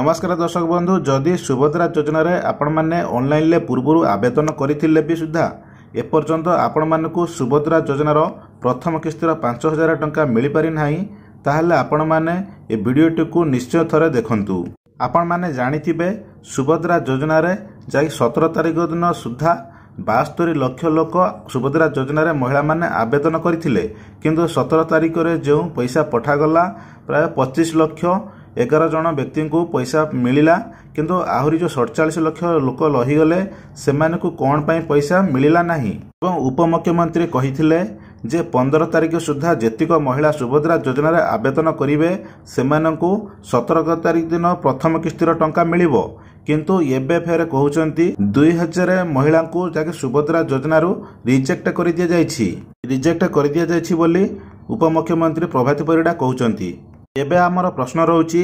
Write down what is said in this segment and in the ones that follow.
ନମସ୍କାର ଦର୍ଶକ ବନ୍ଧୁ ଯଦି ସୁଭଦ୍ରା ଯୋଜନାରେ ଆପଣମାନେ ଅନଲାଇନ୍ରେ ପୂର୍ବରୁ ଆବେଦନ କରିଥିଲେ ବି ସୁଦ୍ଧା ଏପର୍ଯ୍ୟନ୍ତ ଆପଣମାନଙ୍କୁ ସୁଭଦ୍ରା ଯୋଜନାର ପ୍ରଥମ କିସ୍ତିର ପାଞ୍ଚ ହଜାର ଟଙ୍କା ମିଳିପାରିନାହିଁ ତାହେଲେ ଆପଣମାନେ ଏ ଭିଡ଼ିଓଟିକୁ ନିଶ୍ଚୟ ଥରେ ଦେଖନ୍ତୁ ଆପଣମାନେ ଜାଣିଥିବେ ସୁଭଦ୍ରା ଯୋଜନାରେ ଯାଇ ସତର ତାରିଖ ଦିନ ସୁଦ୍ଧା ବାସ୍ତରୀ ଲକ୍ଷ ଲୋକ ସୁଭଦ୍ରା ଯୋଜନାରେ ମହିଳାମାନେ ଆବେଦନ କରିଥିଲେ କିନ୍ତୁ ସତର ତାରିଖରେ ଯେଉଁ ପଇସା ପଠାଗଲା ପ୍ରାୟ ପଚିଶ ଲକ୍ଷ ଏଗାର ଜଣ ବ୍ୟକ୍ତିଙ୍କୁ ପଇସା ମିଳିଲା କିନ୍ତୁ ଆହୁରି ଯେଉଁ ସଡ଼ଚାଳିଶ ଲକ୍ଷ ଲୋକ ରହିଗଲେ ସେମାନଙ୍କୁ କ'ଣ ପାଇଁ ପଇସା ମିଳିଲା ନାହିଁ ଏବଂ ଉପମୁଖ୍ୟମନ୍ତ୍ରୀ କହିଥିଲେ ଯେ ପନ୍ଦର ତାରିଖ ସୁଦ୍ଧା ଯେତିକ ମହିଳା ସୁଭଦ୍ରା ଯୋଜନାରେ ଆବେଦନ କରିବେ ସେମାନଙ୍କୁ ସତର ତାରିଖ ଦିନ ପ୍ରଥମ କିସ୍ତିର ଟଙ୍କା ମିଳିବ କିନ୍ତୁ ଏବେ ଫେର କହୁଛନ୍ତି ଦୁଇ ହଜାର ମହିଳାଙ୍କୁ ଯାହାକି ସୁଭଦ୍ରା ଯୋଜନାରୁ ରିଜେକ୍ଟ କରିଦିଆଯାଇଛି ରିଜେକ୍ଟ କରିଦିଆଯାଇଛି ବୋଲି ଉପମୁଖ୍ୟମନ୍ତ୍ରୀ ପ୍ରଭାତୀ ପରିଡ଼ା କହୁଛନ୍ତି ଏବେ ଆମର ପ୍ରଶ୍ନ ରହୁଛି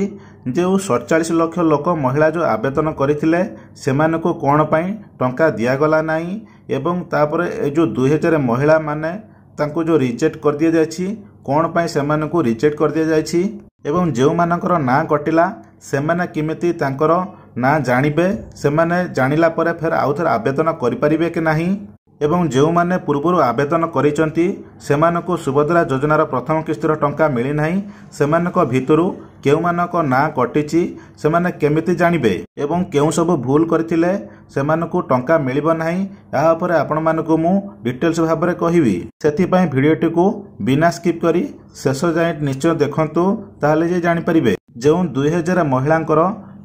ଯେଉଁ ସତଚାଳିଶ ଲକ୍ଷ ଲୋକ ମହିଳା ଯେଉଁ ଆବେଦନ କରିଥିଲେ ସେମାନଙ୍କୁ କ'ଣ ପାଇଁ ଟଙ୍କା ଦିଆଗଲା ନାହିଁ ଏବଂ ତାପରେ ଏ ଯେଉଁ ଦୁଇହଜାର ମହିଳାମାନେ ତାଙ୍କୁ ଯେଉଁ ରିଜେକ୍ଟ କରିଦିଆଯାଇଛି କ'ଣ ପାଇଁ ସେମାନଙ୍କୁ ରିଜେକ୍ଟ କରିଦିଆଯାଇଛି ଏବଂ ଯେଉଁମାନଙ୍କର ନାଁ କଟିଲା ସେମାନେ କେମିତି ତାଙ୍କର ନାଁ ଜାଣିବେ ସେମାନେ ଜାଣିଲା ପରେ ଫେର ଆଉଥରେ ଆବେଦନ କରିପାରିବେ କି ନାହିଁ ଏବଂ ଯେଉଁମାନେ ପୂର୍ବରୁ ଆବେଦନ କରିଛନ୍ତି ସେମାନଙ୍କୁ ସୁଭଦ୍ରା ଯୋଜନାର ପ୍ରଥମ କିସ୍ତିର ଟଙ୍କା ମିଳିନାହିଁ ସେମାନଙ୍କ ଭିତରୁ କେଉଁମାନଙ୍କ ନାଁ କଟିଛି ସେମାନେ କେମିତି ଜାଣିବେ ଏବଂ କେଉଁ ସବୁ ଭୁଲ କରିଥିଲେ ସେମାନଙ୍କୁ ଟଙ୍କା ମିଳିବ ନାହିଁ ଏହା ଉପରେ ଆପଣମାନଙ୍କୁ ମୁଁ ଡିଟେଲ୍ସ ଭାବରେ କହିବି ସେଥିପାଇଁ ଭିଡ଼ିଓଟିକୁ ବିନା ସ୍କିପ୍ କରି ଶେଷ ଯାଏ ନିଶ୍ଚୟ ଦେଖନ୍ତୁ ତାହେଲେ ଯେ ଜାଣିପାରିବେ ଯେଉଁ ଦୁଇହଜାର ମହିଳାଙ୍କର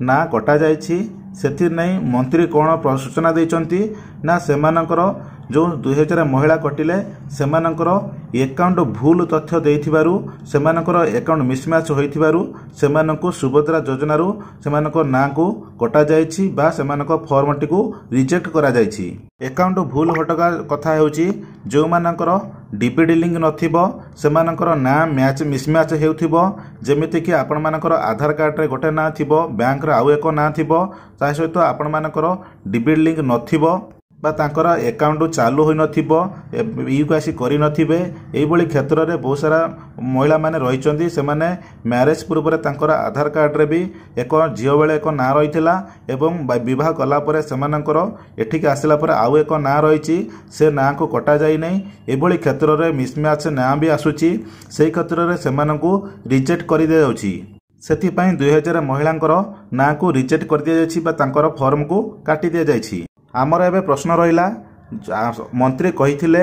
ନାଁ କଟାଯାଇଛି ସେଥିନେଇ ମନ୍ତ୍ରୀ କ'ଣ ସୂଚନା ଦେଇଛନ୍ତି ନା ସେମାନଙ୍କର ଯେଉଁ ଦୁଇହଜାର ମହିଳା କଟିଲେ ସେମାନଙ୍କର ଏକାଉଣ୍ଟ ଭୁଲ ତଥ୍ୟ ଦେଇଥିବାରୁ ସେମାନଙ୍କର ଏକାଉଣ୍ଟ ମିସ୍ମ୍ୟାଚ୍ ହୋଇଥିବାରୁ ସେମାନଙ୍କୁ ସୁଭଦ୍ରା ଯୋଜନାରୁ ସେମାନଙ୍କ ନାଁକୁ କଟାଯାଇଛି ବା ସେମାନଙ୍କ ଫର୍ମଟିକୁ ରିଜେକ୍ଟ କରାଯାଇଛି ଏକାଉଣ୍ଟ ଭୁଲ ହଟକା କଥା ହେଉଛି ଯେଉଁମାନଙ୍କର ଡିପିଡି ଲିଙ୍କ ନଥିବ ସେମାନଙ୍କର ନାଁ ମ୍ୟାଚ୍ ମିସ୍ମ୍ୟାଚ୍ ହେଉଥିବ ଯେମିତିକି ଆପଣମାନଙ୍କର ଆଧାର କାର୍ଡ଼ରେ ଗୋଟେ ନାଁ ଥିବ ବ୍ୟାଙ୍କରେ ଆଉ ଏକ ନାଁ ଥିବ ତା ସହିତ ଆପଣମାନଙ୍କର ଡିପିଡି ଲିଙ୍କ ନଥିବ ବା ତାଙ୍କର ଏକାଉଣ୍ଟ ଚାଲୁ ହୋଇନଥିବ ଇଏକୁ ଆସି କରିନଥିବେ ଏହିଭଳି କ୍ଷେତ୍ରରେ ବହୁତ ସାରା ମହିଳାମାନେ ରହିଛନ୍ତି ସେମାନେ ମ୍ୟାରେଜ୍ ପୂର୍ବରେ ତାଙ୍କର ଆଧାର କାର୍ଡ଼ରେ ବି ଏକ ଝିଅ ବେଳେ ଏକ ନାଁ ରହିଥିଲା ଏବଂ ବିବାହ କଲାପରେ ସେମାନଙ୍କର ଏଠିକି ଆସିଲା ପରେ ଆଉ ଏକ ନାଁ ରହିଛି ସେ ନାଁକୁ କଟାଯାଇ ନାହିଁ ଏଭଳି କ୍ଷେତ୍ରରେ ମିସ୍ ମ୍ୟାଚ୍ ନାଁ ବି ଆସୁଛି ସେହି କ୍ଷେତ୍ରରେ ସେମାନଙ୍କୁ ରିଜେକ୍ଟ କରିଦିଆଯାଉଛି ସେଥିପାଇଁ ଦୁଇହଜାର ମହିଳାଙ୍କର ନାଁକୁ ରିଜେକ୍ଟ କରିଦିଆଯାଇଛି ବା ତାଙ୍କର ଫର୍ମକୁ କାଟି ଦିଆଯାଇଛି ଆମର ଏବେ ପ୍ରଶ୍ନ ରହିଲା ମନ୍ତ୍ରୀ କହିଥିଲେ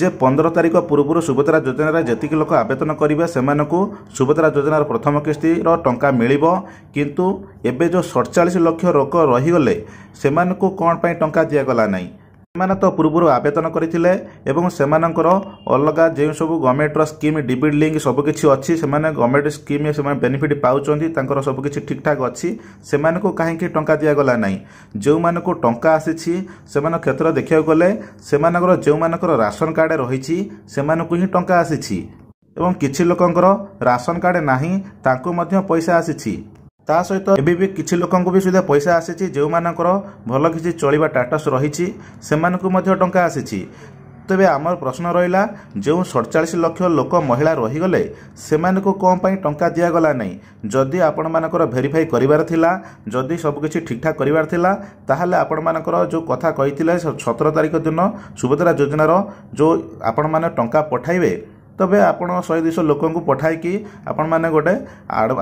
ଯେ ପନ୍ଦର ତାରିଖ ପୂର୍ବରୁ ସୁଭଦ୍ରା ଯୋଜନାରେ ଯେତିକି ଲୋକ ଆବେଦନ କରିବେ ସେମାନଙ୍କୁ ସୁଭଦ୍ରା ଯୋଜନାର ପ୍ରଥମ କିସ୍ତିର ଟଙ୍କା ମିଳିବ କିନ୍ତୁ ଏବେ ଯେଉଁ ସଡ଼ଚାଳିଶ ଲକ୍ଷ ଲୋକ ରହିଗଲେ ସେମାନଙ୍କୁ କ'ଣ ପାଇଁ ଟଙ୍କା ଦିଆଗଲା ନାହିଁ ସେମାନେ ତ ପୂର୍ବରୁ ଆବେଦନ କରିଥିଲେ ଏବଂ ସେମାନଙ୍କର ଅଲଗା ଯେଉଁ ସବୁ ଗଭର୍ଣ୍ଣମେଣ୍ଟର ସ୍କିମ୍ ଡିବିଡ଼ ଲିଙ୍କ୍ ସବୁକିଛି ଅଛି ସେମାନେ ଗଭର୍ଣ୍ଣମେଣ୍ଟ ସ୍କିମ୍ ସେମାନେ ବେନିଫିଟ୍ ପାଉଛନ୍ତି ତାଙ୍କର ସବୁକିଛି ଠାକ୍ ଅଛି ସେମାନଙ୍କୁ କାହିଁକି ଟଙ୍କା ଦିଆଗଲା ନାହିଁ ଯେଉଁମାନଙ୍କୁ ଟଙ୍କା ଆସିଛି ସେମାନଙ୍କ କ୍ଷେତ୍ରରେ ଦେଖିବାକୁ ଗଲେ ସେମାନଙ୍କର ଯେଉଁମାନଙ୍କର ରାସନ କାର୍ଡ଼ ରହିଛି ସେମାନଙ୍କୁ ହିଁ ଟଙ୍କା ଆସିଛି ଏବଂ କିଛି ଲୋକଙ୍କର ରାସନ କାର୍ଡ଼ ନାହିଁ ତାଙ୍କୁ ମଧ୍ୟ ପଇସା ଆସିଛି ତା ସହିତ ଏବେ ବି କିଛି ଲୋକଙ୍କୁ ବି ସୁଦ୍ଧା ପଇସା ଆସିଛି ଯେଉଁମାନଙ୍କର ଭଲ କିଛି ଚଳିବା ଟାଟସ୍ ରହିଛି ସେମାନଙ୍କୁ ମଧ୍ୟ ଟଙ୍କା ଆସିଛି ତେବେ ଆମର ପ୍ରଶ୍ନ ରହିଲା ଯେଉଁ ସଡ଼ଚାଳିଶ ଲକ୍ଷ ଲୋକ ମହିଳା ରହିଗଲେ ସେମାନଙ୍କୁ କ'ଣ ପାଇଁ ଟଙ୍କା ଦିଆଗଲା ନାହିଁ ଯଦି ଆପଣମାନଙ୍କର ଭେରିଫାଇ କରିବାର ଥିଲା ଯଦି ସବୁକିଛି ଠିକ୍ଠାକ୍ କରିବାର ଥିଲା ତାହେଲେ ଆପଣମାନଙ୍କର ଯେଉଁ କଥା କହିଥିଲେ ସତର ତାରିଖ ଦିନ ସୁଭଦ୍ରା ଯୋଜନାର ଯେଉଁ ଆପଣମାନେ ଟଙ୍କା ପଠାଇବେ ତେବେ ଆପଣ ଶହେ ଦୁଇଶହ ଲୋକଙ୍କୁ ପଠାଇକି ଆପଣମାନେ ଗୋଟେ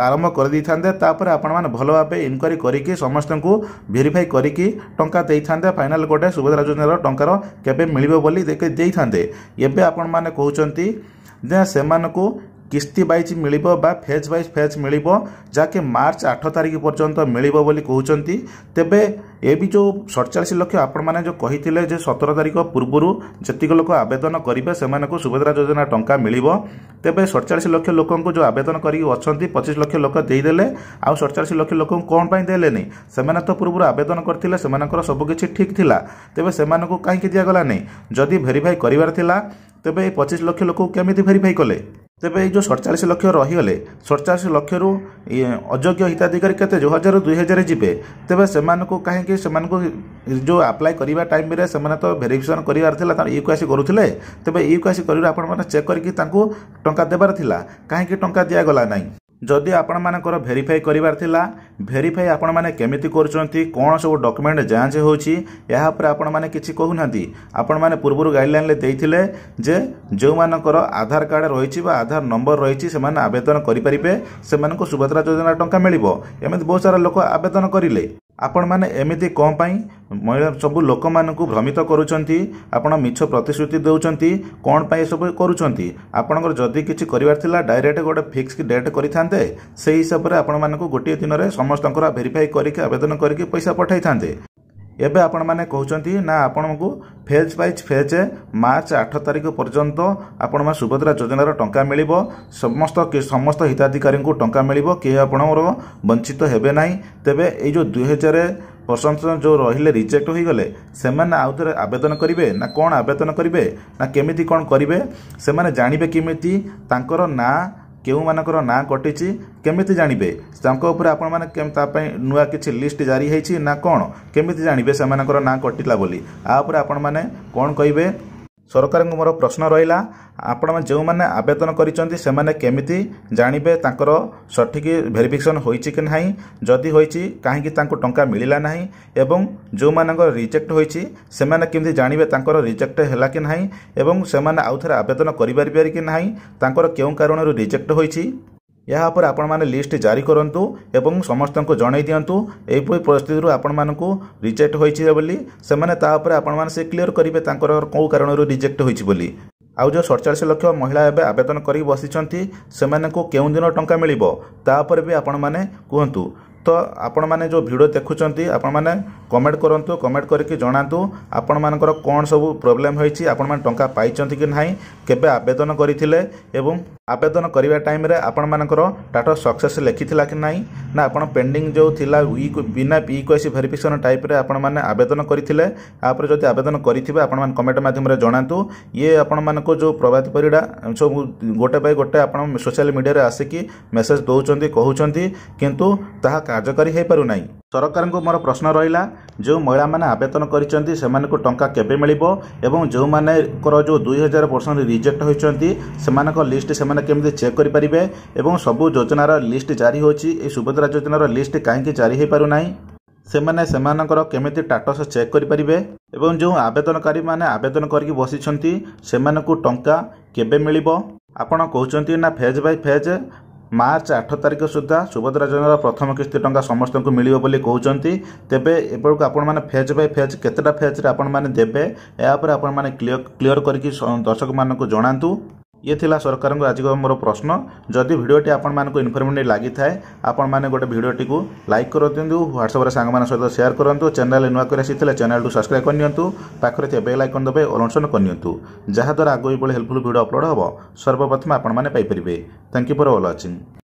ଆରମ୍ଭ କରିଦେଇଥାନ୍ତେ ତାପରେ ଆପଣମାନେ ଭଲ ଭାବେ ଇନକ୍ୱାରି କରିକି ସମସ୍ତଙ୍କୁ ଭେରିଫାଇ କରିକି ଟଙ୍କା ଦେଇଥାନ୍ତେ ଫାଇନାଲ୍ ଗୋଟେ ସୁଭଦ୍ରା ଯୋଜନାର ଟଙ୍କାର କେବେ ମିଳିବ ବୋଲି ଦେଇଥାନ୍ତେ ଏବେ ଆପଣମାନେ କହୁଛନ୍ତି ଯେ ସେମାନଙ୍କୁ কিস্তি ওয়াইজ মিলিব বা ফেজ ওয়াইজ ফেজ মিলিব যাকে মার্চ আঠ তারিখ পর্যন্ত মিলিব বলি কৌছন্তি তেবে এ বি যে সড়চাশ লক্ষ আপনার যে কহিলে যে সতের তারিখ পূর্বর যেতক লোক আবেদন করবে সে সুভদ্রা যোজনা টঙ্কা মিলিব তেবে সড়চাশ লক্ষ লোক যে আবেদন করি অনেক পঁচিশ লক্ষ লোক দিয়েদেলে আড়চাশ লক্ষ লোক কম পাই দেলে সে তো পূর্ব আবেদন করলে সে সবুকিছি ঠিক লা তেবে সে কী দিগলা যদি ভেরিফাই করবার লা তেবে এই পঁচিশ লক্ষ লোক কেমি ভেরিফাই কলে ତେବେ ଏଇ ଯେଉଁ ସଡ଼ଚାଳିଶ ଲକ୍ଷ ରହିଗଲେ ସଡ଼ଚାଳିଶ ଲକ୍ଷରୁ ଅଯୋଗ୍ୟ ହିତାଧିକାରୀ କେତେ ଯେଉଁ ହଜାରରୁ ଦୁଇ ହଜାର ଯିବେ ତେବେ ସେମାନଙ୍କୁ କାହିଁକି ସେମାନଙ୍କୁ ଯେଉଁ ଆପ୍ଲାଏ କରିବା ଟାଇମ୍ରେ ସେମାନେ ତ ଭେରିଫିକେସନ୍ କରିବାର ଥିଲା ତାଙ୍କର ୟୁ କ୍ୟାସି କରୁଥିଲେ ତେବେ ୟୁ କ୍ୟାସି କରିବାରୁ ଆପଣମାନେ ଚେକ୍ କରିକି ତାଙ୍କୁ ଟଙ୍କା ଦେବାର ଥିଲା କାହିଁକି ଟଙ୍କା ଦିଆଗଲା ନାହିଁ ଯଦି ଆପଣମାନଙ୍କର ଭେରିଫାଇ କରିବାର ଥିଲା ଭେରିଫାଇ ଆପଣମାନେ କେମିତି କରୁଛନ୍ତି କ'ଣ ସବୁ ଡକ୍ୟୁମେଣ୍ଟ ଯାଞ୍ଚ ହେଉଛି ଏହା ଉପରେ ଆପଣମାନେ କିଛି କହୁନାହାନ୍ତି ଆପଣମାନେ ପୂର୍ବରୁ ଗାଇଡ଼ଲାଇନ୍ରେ ଦେଇଥିଲେ ଯେ ଯେଉଁମାନଙ୍କର ଆଧାର କାର୍ଡ଼ ରହିଛି ବା ଆଧାର ନମ୍ବର ରହିଛି ସେମାନେ ଆବେଦନ କରିପାରିବେ ସେମାନଙ୍କୁ ସୁଭଦ୍ରା ଯୋଜନା ଟଙ୍କା ମିଳିବ ଏମିତି ବହୁତ ସାରା ଲୋକ ଆବେଦନ କରିଲେ ଆପଣମାନେ ଏମିତି କ'ଣ ପାଇଁ ମହିଳା ସବୁ ଲୋକମାନଙ୍କୁ ଭ୍ରମିତ କରୁଛନ୍ତି ଆପଣ ମିଛ ପ୍ରତିଶ୍ରୁତି ଦେଉଛନ୍ତି କ'ଣ ପାଇଁ ଏସବୁ କରୁଛନ୍ତି ଆପଣଙ୍କର ଯଦି କିଛି କରିବାର ଥିଲା ଡାଇରେକ୍ଟ ଗୋଟେ ଫିକ୍ସ ଡେଟ୍ କରିଥାନ୍ତେ ସେହି ହିସାବରେ ଆପଣମାନଙ୍କୁ ଗୋଟିଏ ଦିନରେ ସମସ୍ତଙ୍କର ଭେରିଫାଇ କରିକି ଆବେଦନ କରିକି ପଇସା ପଠାଇଥାନ୍ତେ ଏବେ ଆପଣମାନେ କହୁଛନ୍ତି ନା ଆପଣଙ୍କୁ ଫେଜ୍ ବାଇଜ୍ ଫେଜ୍ ମାର୍ଚ୍ଚ ଆଠ ତାରିଖ ପର୍ଯ୍ୟନ୍ତ ଆପଣମାନେ ସୁଭଦ୍ରା ଯୋଜନାର ଟଙ୍କା ମିଳିବ ସମସ୍ତ ସମସ୍ତ ହିତାଧିକାରୀଙ୍କୁ ଟଙ୍କା ମିଳିବ କେହି ଆପଣଙ୍କର ବଞ୍ଚିତ ହେବେ ନାହିଁ ତେବେ ଏଇ ଯେଉଁ ଦୁଇହଜାର ବର୍ଷାଂଶ ଯେଉଁ ରହିଲେ ରିଜେକ୍ଟ ହୋଇଗଲେ ସେମାନେ ଆଉ ଥରେ ଆବେଦନ କରିବେ ନା କ'ଣ ଆବେଦନ କରିବେ ନା କେମିତି କ'ଣ କରିବେ ସେମାନେ ଜାଣିବେ କେମିତି ତାଙ୍କର ନାଁ କେଉଁମାନଙ୍କର ନାଁ କଟିଛି କେମିତି ଜାଣିବେ ତାଙ୍କ ଉପରେ ଆପଣମାନେ ତା ପାଇଁ ନୂଆ କିଛି ଲିଷ୍ଟ ଜାରି ହେଇଛି ନା କ'ଣ କେମିତି ଜାଣିବେ ସେମାନଙ୍କର ନାଁ କଟିଲା ବୋଲି ଆ ଉପରେ ଆପଣମାନେ କ'ଣ କହିବେ ସରକାରଙ୍କୁ ମୋର ପ୍ରଶ୍ନ ରହିଲା ଆପଣ ଯେଉଁମାନେ ଆବେଦନ କରିଛନ୍ତି ସେମାନେ କେମିତି ଜାଣିବେ ତାଙ୍କର ସଠିକ୍ ଭେରିଫିକେସନ୍ ହୋଇଛି କି ନାହିଁ ଯଦି ହୋଇଛି କାହିଁକି ତାଙ୍କୁ ଟଙ୍କା ମିଳିଲା ନାହିଁ ଏବଂ ଯେଉଁମାନଙ୍କର ରିଜେକ୍ଟ ହୋଇଛି ସେମାନେ କେମିତି ଜାଣିବେ ତାଙ୍କର ରିଜେକ୍ଟ ହେଲା କି ନାହିଁ ଏବଂ ସେମାନେ ଆଉଥରେ ଆବେଦନ କରିପାରିବେ କି ନାହିଁ ତାଙ୍କର କେଉଁ କାରଣରୁ ରିଜେକ୍ଟ ହୋଇଛି ଏହାପରେ ଆପଣମାନେ ଲିଷ୍ଟ ଜାରି କରନ୍ତୁ ଏବଂ ସମସ୍ତଙ୍କୁ ଜଣାଇ ଦିଅନ୍ତୁ ଏହିପରି ପରିସ୍ଥିତିରୁ ଆପଣମାନଙ୍କୁ ରିଜେକ୍ଟ ହୋଇଛି ବୋଲି ସେମାନେ ତା ଉପରେ ଆପଣମାନେ ସେ କ୍ଲିୟର କରିବେ ତାଙ୍କର କେଉଁ କାରଣରୁ ରିଜେକ୍ଟ ହୋଇଛି ବୋଲି ଆଉ ଯେଉଁ ସଡ଼ଚାଳିଶ ଲକ୍ଷ ମହିଳା ଏବେ ଆବେଦନ କରି ବସିଛନ୍ତି ସେମାନଙ୍କୁ କେଉଁଦିନ ଟଙ୍କା ମିଳିବ ତା ଉପରେ ବି ଆପଣମାନେ କୁହନ୍ତୁ ତ ଆପଣମାନେ ଯେଉଁ ଭିଡ଼ିଓ ଦେଖୁଛନ୍ତି ଆପଣମାନେ କମେଣ୍ଟ କରନ୍ତୁ କମେଣ୍ଟ କରିକି ଜଣାନ୍ତୁ ଆପଣମାନଙ୍କର କ'ଣ ସବୁ ପ୍ରୋବ୍ଲେମ୍ ହୋଇଛି ଆପଣମାନେ ଟଙ୍କା ପାଇଛନ୍ତି କି ନାହିଁ କେବେ ଆବେଦନ କରିଥିଲେ ଏବଂ ଆବେଦନ କରିବା ଟାଇମ୍ରେ ଆପଣମାନଙ୍କର ଟାଟା ସକ୍ସେସ୍ ଲେଖିଥିଲା କି ନାହିଁ ନା ଆପଣ ପେଣ୍ଡିଂ ଯେଉଁ ଥିଲା ଇ ବିନା ଇ କେସି ଭେରିଫିକେସନ୍ ଟାଇପ୍ରେ ଆପଣମାନେ ଆବେଦନ କରିଥିଲେ ତା'ପରେ ଯଦି ଆବେଦନ କରିଥିବେ ଆପଣମାନେ କମେଣ୍ଟ ମାଧ୍ୟମରେ ଜଣାନ୍ତୁ ଇଏ ଆପଣମାନଙ୍କୁ ଯେଉଁ ପ୍ରଭାତ ପରିଡ଼ା ସବୁ ଗୋଟେ ବାଇ ଗୋଟେ ଆପଣ ସୋସିଆଲ୍ ମିଡ଼ିଆରେ ଆସିକି ମେସେଜ୍ ଦେଉଛନ୍ତି କହୁଛନ୍ତି କିନ୍ତୁ ତାହା କାର୍ଯ୍ୟକାରୀ ହୋଇପାରୁନାହିଁ ସରକାରଙ୍କୁ ମୋର ପ୍ରଶ୍ନ ରହିଲା ଯେଉଁ ମହିଳାମାନେ ଆବେଦନ କରିଛନ୍ତି ସେମାନଙ୍କୁ ଟଙ୍କା କେବେ ମିଳିବ ଏବଂ ଯେଉଁମାନଙ୍କର ଯେଉଁ ଦୁଇ ହଜାର ପରସେଣ୍ଟ ରିଜେକ୍ଟ ହୋଇଛନ୍ତି ସେମାନଙ୍କ ଲିଷ୍ଟ ସେମାନେ କେମିତି ଚେକ୍ କରିପାରିବେ ଏବଂ ସବୁ ଯୋଜନାର ଲିଷ୍ଟ ଜାରି ହେଉଛି ଏହି ସୁଭଦ୍ରା ଯୋଜନାର ଲିଷ୍ଟ କାହିଁକି ଜାରି ହୋଇପାରୁନାହିଁ ସେମାନେ ସେମାନଙ୍କର କେମିତି ଟାଟସ୍ ଚେକ୍ କରିପାରିବେ ଏବଂ ଯେଉଁ ଆବେଦନକାରୀମାନେ ଆବେଦନ କରିକି ବସିଛନ୍ତି ସେମାନଙ୍କୁ ଟଙ୍କା କେବେ ମିଳିବ ଆପଣ କହୁଛନ୍ତି ନା ଫେଜ୍ ବାଇ ଫେଜ୍ ମାର୍ଚ୍ଚ ଆଠ ତାରିଖ ସୁଦ୍ଧା ସୁଭଦ୍ରା ଯୋଜନାର ପ୍ରଥମ କିସ୍ତି ଟଙ୍କା ସମସ୍ତଙ୍କୁ ମିଳିବ ବୋଲି କହୁଛନ୍ତି ତେବେ ଏପଟକୁ ଆପଣମାନେ ଫେଜ୍ ବାଇ ଫେଜ୍ କେତେଟା ଫେଜ୍ରେ ଆପଣମାନେ ଦେବେ ଏହା ଉପରେ ଆପଣମାନେ କ୍ଲିୟର କରିକି ଦର୍ଶକମାନଙ୍କୁ ଜଣାନ୍ତୁ ଇଏ ଥିଲା ସରକାରଙ୍କ ଆଜିକ ମୋର ପ୍ରଶ୍ନ ଯଦି ଭିଡ଼ିଓଟି ଆପଣମାନଙ୍କୁ ଇନଫର୍ମେଟିଭ୍ ଲାଗିଥାଏ ଆପଣମାନେ ଗୋଟେ ଭିଡ଼ିଓଟିକୁ ଲାଇକ୍ କରିଦିଅନ୍ତୁ ହ୍ୱାଟ୍ସଆପ୍ରେ ସାଙ୍ଗମାନଙ୍କ ସହିତ ସେୟାର କରନ୍ତୁ ଚ୍ୟାନେଲ୍ ନୂଆ କରି ଆସିଥିଲେ ଚ୍ୟାନେଲ୍କୁ ସବସ୍କ୍ରାଇବ୍ କରିନିଅନ୍ତୁ ପାଖରେ ଥିବା ବେଲ୍ ଆଇକନ୍ ଦେବେ ଅନୁସରଣ କରିନିଅନ୍ତୁ ଯାହାଦ୍ୱାରା ଆଗକୁ ଏଭଳି ହେଲ୍ପଫୁଲ୍ ଭିଡ଼ିଓ ଅପଲୋଡ଼ ହେବ ସର୍ବପ୍ରଥମେ ଆପଣମାନେ ପାଇପାରିବେ thank you for all watching